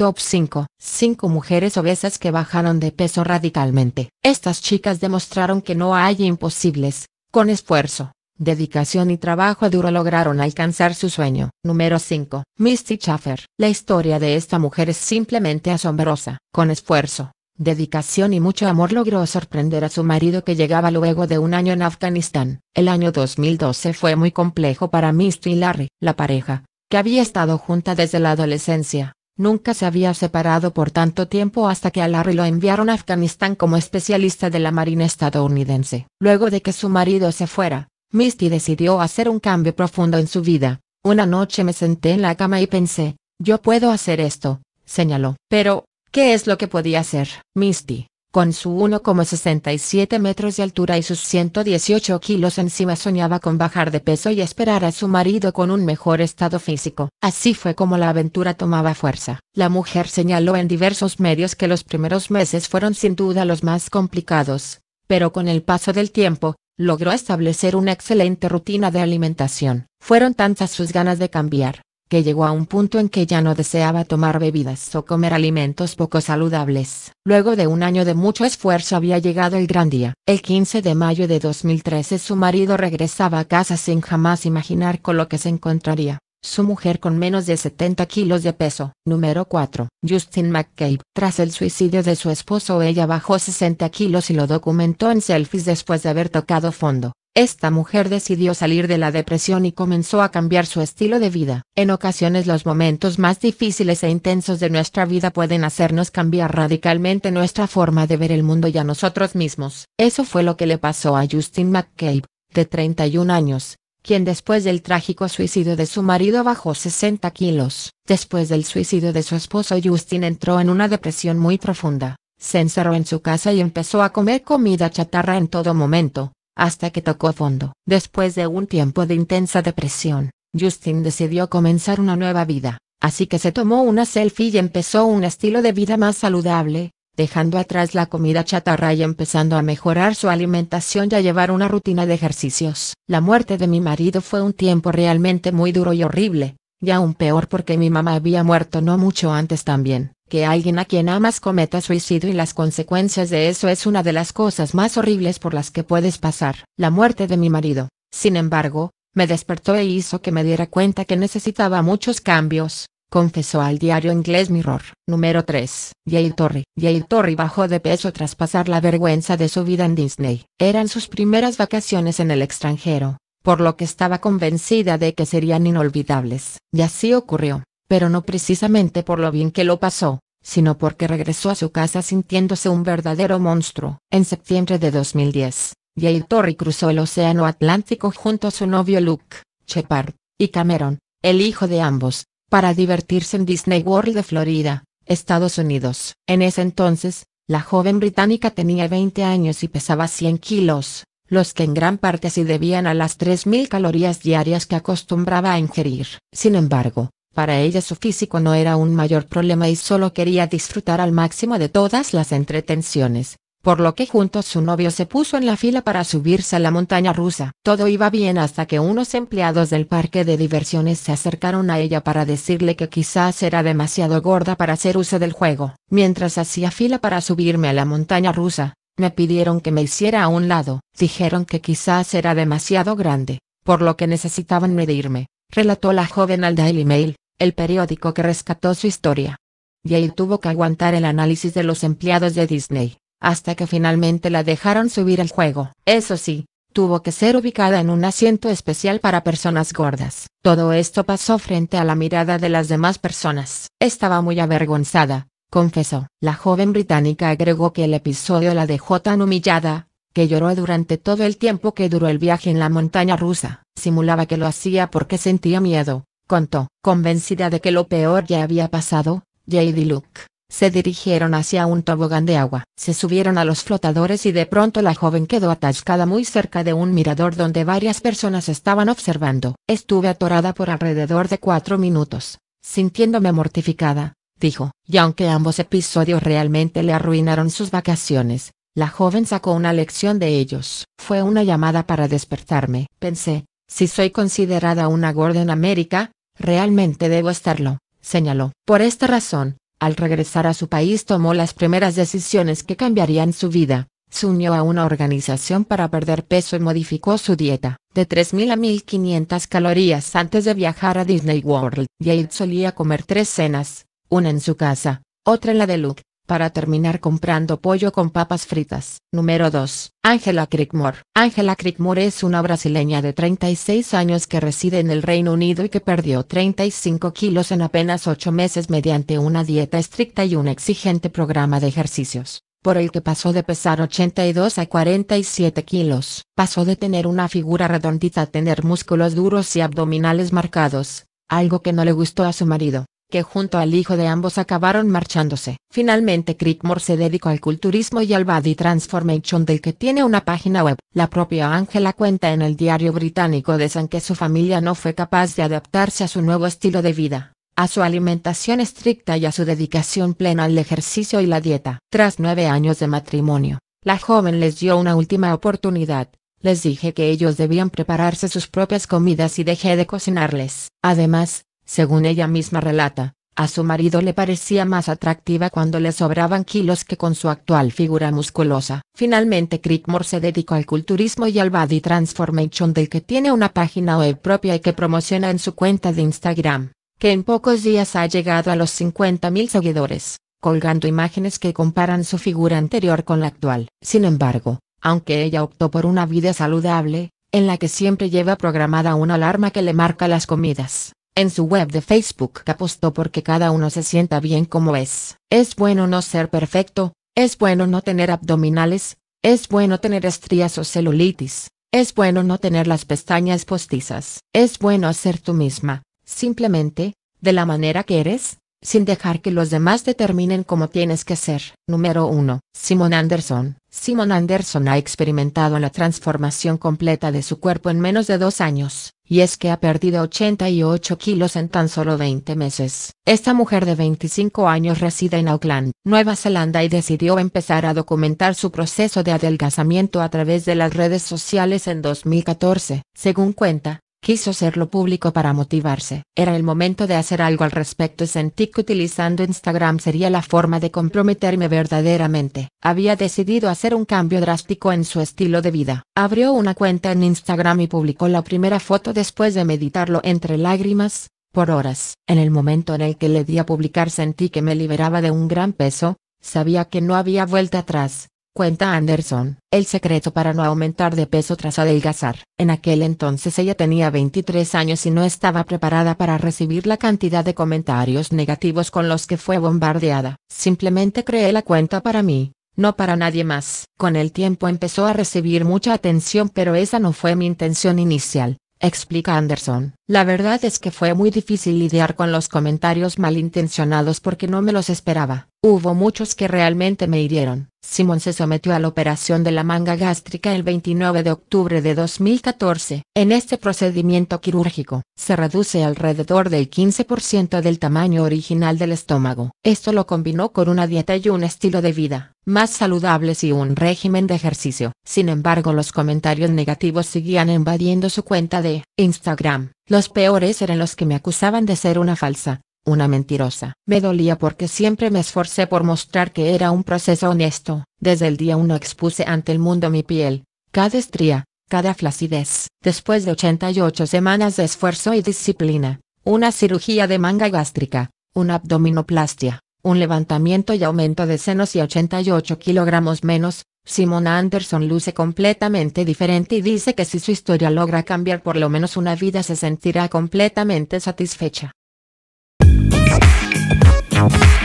Top 5. 5 mujeres obesas que bajaron de peso radicalmente. Estas chicas demostraron que no hay imposibles, con esfuerzo, dedicación y trabajo duro lograron alcanzar su sueño. Número 5. Misty Chaffer. La historia de esta mujer es simplemente asombrosa. Con esfuerzo, dedicación y mucho amor logró sorprender a su marido que llegaba luego de un año en Afganistán. El año 2012 fue muy complejo para Misty y Larry, la pareja, que había estado junta desde la adolescencia. Nunca se había separado por tanto tiempo hasta que a Larry lo enviaron a Afganistán como especialista de la Marina estadounidense. Luego de que su marido se fuera, Misty decidió hacer un cambio profundo en su vida. Una noche me senté en la cama y pensé, yo puedo hacer esto, señaló. Pero, ¿qué es lo que podía hacer? Misty, con su 1,67 metros de altura y sus 118 kilos encima soñaba con bajar de peso y esperar a su marido con un mejor estado físico. Así fue como la aventura tomaba fuerza. La mujer señaló en diversos medios que los primeros meses fueron sin duda los más complicados, pero con el paso del tiempo, logró establecer una excelente rutina de alimentación. Fueron tantas sus ganas de cambiar, que llegó a un punto en que ya no deseaba tomar bebidas o comer alimentos poco saludables. Luego de un año de mucho esfuerzo había llegado el gran día. El 15 de mayo de 2013 su marido regresaba a casa sin jamás imaginar con lo que se encontraría. Su mujer con menos de 70 kilos de peso. Número 4. Justin McCabe. Tras el suicidio de su esposo ella bajó 60 kilos y lo documentó en selfies después de haber tocado fondo. Esta mujer decidió salir de la depresión y comenzó a cambiar su estilo de vida. En ocasiones los momentos más difíciles e intensos de nuestra vida pueden hacernos cambiar radicalmente nuestra forma de ver el mundo y a nosotros mismos. Eso fue lo que le pasó a Justin McCabe, de 31 años, quien después del trágico suicidio de su marido bajó 60 kilos. Después del suicidio de su esposo Justin entró en una depresión muy profunda. Se encerró en su casa y empezó a comer comida chatarra en todo momento hasta que tocó fondo. Después de un tiempo de intensa depresión, Justin decidió comenzar una nueva vida, así que se tomó una selfie y empezó un estilo de vida más saludable, dejando atrás la comida chatarra y empezando a mejorar su alimentación y a llevar una rutina de ejercicios. La muerte de mi marido fue un tiempo realmente muy duro y horrible, y aún peor porque mi mamá había muerto no mucho antes también que alguien a quien amas cometa suicidio y las consecuencias de eso es una de las cosas más horribles por las que puedes pasar. La muerte de mi marido, sin embargo, me despertó e hizo que me diera cuenta que necesitaba muchos cambios, confesó al diario inglés Mirror. Número 3. Yale Torre, Yale Torre bajó de peso tras pasar la vergüenza de su vida en Disney. Eran sus primeras vacaciones en el extranjero, por lo que estaba convencida de que serían inolvidables. Y así ocurrió pero no precisamente por lo bien que lo pasó, sino porque regresó a su casa sintiéndose un verdadero monstruo. En septiembre de 2010, Jay Torrey cruzó el Océano Atlántico junto a su novio Luke, Shepard, y Cameron, el hijo de ambos, para divertirse en Disney World de Florida, Estados Unidos. En ese entonces, la joven británica tenía 20 años y pesaba 100 kilos, los que en gran parte se debían a las 3.000 calorías diarias que acostumbraba a ingerir. Sin embargo, para ella su físico no era un mayor problema y solo quería disfrutar al máximo de todas las entretenciones, por lo que junto a su novio se puso en la fila para subirse a la montaña rusa. Todo iba bien hasta que unos empleados del parque de diversiones se acercaron a ella para decirle que quizás era demasiado gorda para hacer uso del juego. Mientras hacía fila para subirme a la montaña rusa, me pidieron que me hiciera a un lado, dijeron que quizás era demasiado grande, por lo que necesitaban medirme, relató la joven al Daily Mail el periódico que rescató su historia. Y Jade tuvo que aguantar el análisis de los empleados de Disney, hasta que finalmente la dejaron subir al juego. Eso sí, tuvo que ser ubicada en un asiento especial para personas gordas. Todo esto pasó frente a la mirada de las demás personas. Estaba muy avergonzada, confesó. La joven británica agregó que el episodio la dejó tan humillada, que lloró durante todo el tiempo que duró el viaje en la montaña rusa. Simulaba que lo hacía porque sentía miedo, contó. Convencida de que lo peor ya había pasado, Jade y Luke, se dirigieron hacia un tobogán de agua. Se subieron a los flotadores y de pronto la joven quedó atascada muy cerca de un mirador donde varias personas estaban observando. Estuve atorada por alrededor de cuatro minutos, sintiéndome mortificada, dijo. Y aunque ambos episodios realmente le arruinaron sus vacaciones, la joven sacó una lección de ellos. Fue una llamada para despertarme. Pensé, si soy considerada una gorda en América, Realmente debo estarlo, señaló. Por esta razón, al regresar a su país tomó las primeras decisiones que cambiarían su vida. Se unió a una organización para perder peso y modificó su dieta, de 3.000 a 1.500 calorías antes de viajar a Disney World. Jade solía comer tres cenas, una en su casa, otra en la de Luke, para terminar comprando pollo con papas fritas. Número 2. Angela Crickmore. Angela Crickmore es una brasileña de 36 años que reside en el Reino Unido y que perdió 35 kilos en apenas 8 meses mediante una dieta estricta y un exigente programa de ejercicios por el que pasó de pesar 82 a 47 kilos. Pasó de tener una figura redondita a tener músculos duros y abdominales marcados, algo que no le gustó a su marido que junto al hijo de ambos acabaron marchándose. Finalmente Creekmore se dedicó al culturismo y al Body Transformation del que tiene una página web. La propia Ángela cuenta en el diario británico de San que su familia no fue capaz de adaptarse a su nuevo estilo de vida a su alimentación estricta y a su dedicación plena al ejercicio y la dieta. Tras nueve años de matrimonio, la joven les dio una última oportunidad. Les dije que ellos debían prepararse sus propias comidas y dejé de cocinarles. Además, según ella misma relata, a su marido le parecía más atractiva cuando le sobraban kilos que con su actual figura musculosa. Finalmente Crickmore se dedicó al culturismo y al body transformation del que tiene una página web propia y que promociona en su cuenta de Instagram, que en pocos días ha llegado a los 50.000 seguidores, colgando imágenes que comparan su figura anterior con la actual. Sin embargo, aunque ella optó por una vida saludable, en la que siempre lleva programada una alarma que le marca las comidas en su web de Facebook apostó porque cada uno se sienta bien como es. Es bueno no ser perfecto, es bueno no tener abdominales, es bueno tener estrías o celulitis, es bueno no tener las pestañas postizas, es bueno ser tú misma, simplemente, de la manera que eres, sin dejar que los demás determinen cómo tienes que ser. Número 1. Simon Anderson. Simon Anderson ha experimentado la transformación completa de su cuerpo en menos de dos años, y es que ha perdido 88 kilos en tan solo 20 meses. Esta mujer de 25 años reside en Auckland, Nueva Zelanda y decidió empezar a documentar su proceso de adelgazamiento a través de las redes sociales en 2014. Según cuenta, Quiso hacerlo público para motivarse. Era el momento de hacer algo al respecto y sentí que utilizando Instagram sería la forma de comprometerme verdaderamente. Había decidido hacer un cambio drástico en su estilo de vida. Abrió una cuenta en Instagram y publicó la primera foto después de meditarlo entre lágrimas, por horas. En el momento en el que le di a publicar sentí que me liberaba de un gran peso, sabía que no había vuelta atrás. Cuenta Anderson, el secreto para no aumentar de peso tras adelgazar. En aquel entonces ella tenía 23 años y no estaba preparada para recibir la cantidad de comentarios negativos con los que fue bombardeada. Simplemente creé la cuenta para mí, no para nadie más. Con el tiempo empezó a recibir mucha atención pero esa no fue mi intención inicial explica Anderson. La verdad es que fue muy difícil lidiar con los comentarios malintencionados porque no me los esperaba. Hubo muchos que realmente me hirieron. Simon se sometió a la operación de la manga gástrica el 29 de octubre de 2014. En este procedimiento quirúrgico, se reduce alrededor del 15% del tamaño original del estómago. Esto lo combinó con una dieta y un estilo de vida más saludables y un régimen de ejercicio. Sin embargo, los comentarios negativos seguían invadiendo su cuenta de Instagram. Los peores eran los que me acusaban de ser una falsa, una mentirosa. Me dolía porque siempre me esforcé por mostrar que era un proceso honesto. Desde el día uno expuse ante el mundo mi piel, cada estría, cada flacidez. Después de 88 semanas de esfuerzo y disciplina, una cirugía de manga gástrica, una abdominoplastia, un levantamiento y aumento de senos y 88 kilogramos menos, Simona Anderson luce completamente diferente y dice que si su historia logra cambiar por lo menos una vida se sentirá completamente satisfecha. Thank